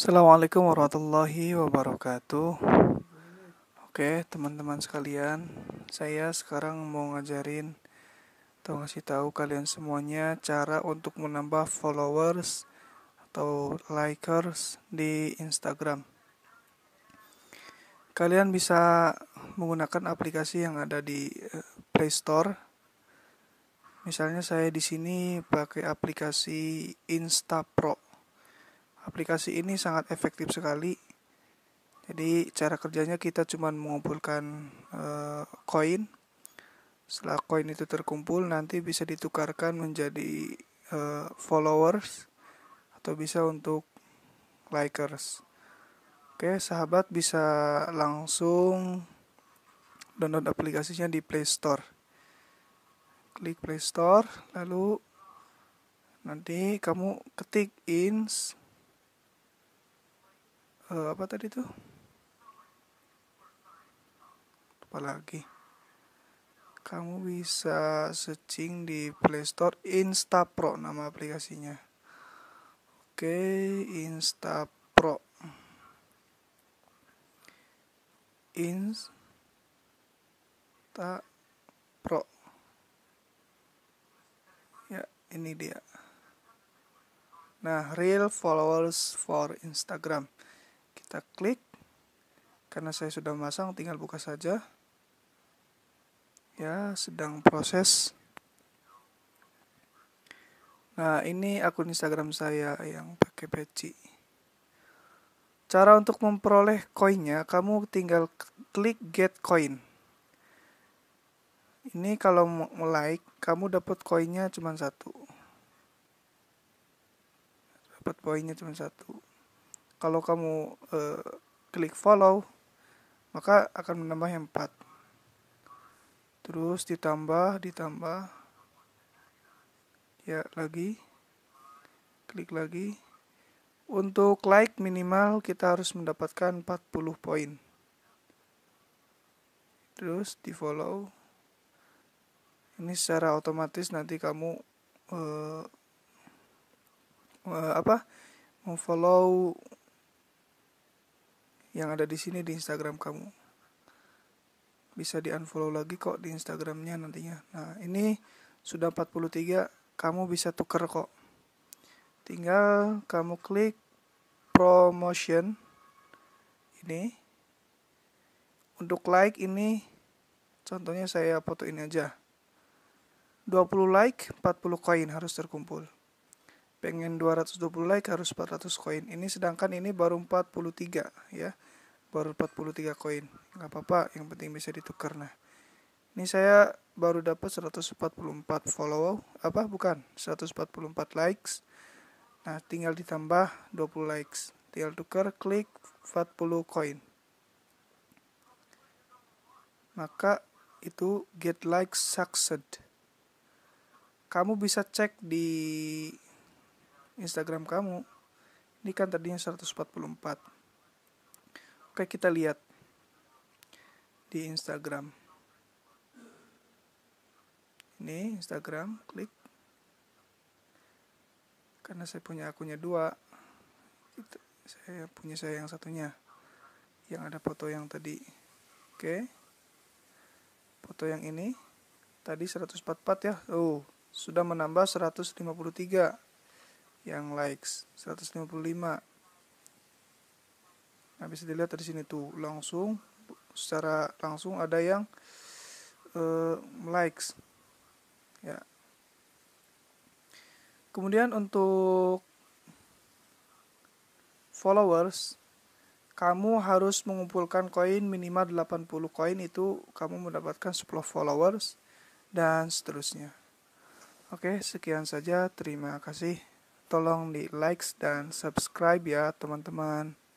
Assalamualaikum warahmatullahi wabarakatuh. Oke, teman-teman sekalian, saya sekarang mau ngajarin atau ngasih tahu kalian semuanya cara untuk menambah followers atau likers di Instagram. Kalian bisa menggunakan aplikasi yang ada di eh, Play Store. Misalnya saya di sini pakai aplikasi Insta Pro aplikasi ini sangat efektif sekali. Jadi cara kerjanya kita cuma mengumpulkan eh, koin. E, Setelah koin itu terkumpul nanti bisa ditukarkan menjadi e, followers atau bisa untuk likers. Oke, sahabat bisa langsung download aplikasinya di Play Store. Klik Play Store lalu nanti kamu ketik ins uh, apa tadi tuh apalagi kamu bisa searching di Play Store Instapro nama aplikasinya oke okay, Instapro Pro. ya ini dia Nah, real followers for Instagram kita klik karena saya sudah masang tinggal buka saja ya sedang proses nah ini akun instagram saya yang pakai peci cara untuk memperoleh koinnya kamu tinggal klik get coin ini kalau mau like kamu dapat koinnya cuma satu dapat koinnya cuma satu kalau kamu uh, klik follow maka akan menambah yang 4 terus ditambah ditambah ya lagi klik lagi untuk like minimal kita harus mendapatkan 40 poin terus di follow ini secara otomatis nanti kamu uh, uh, apa memfollow yang ada di sini di Instagram kamu. Bisa di-unfollow lagi kok di Instagramnya nantinya. Nah, ini sudah 43, kamu bisa tuker kok. Tinggal kamu klik promotion ini. Untuk like ini contohnya saya foto ini aja. 20 like, 40 koin harus terkumpul pengen 220 like harus 400 koin ini sedangkan ini baru 43 ya baru 43 koin nggak apa-apa yang penting bisa ditukar nah ini saya baru dapat 144 follow apa bukan 144 likes nah tinggal ditambah 20 likes tinggal tukar klik 40 koin maka itu get like succeed kamu bisa cek di Instagram kamu. Ini kan tadinya 144. Oke, kita lihat di Instagram. Ini Instagram, klik. Karena saya punya akunnya dua, saya punya saya yang satunya, yang ada foto yang tadi. Oke, foto yang ini tadi 144 ya. Oh, sudah menambah 153 yang likes 155 nah bisa dilihat dari sini tuh langsung secara langsung ada yang uh, eh, likes ya kemudian untuk followers kamu harus mengumpulkan koin minimal 80 koin itu kamu mendapatkan 10 followers dan seterusnya. Oke, sekian saja. Terima kasih tolong di like dan subscribe ya teman-teman.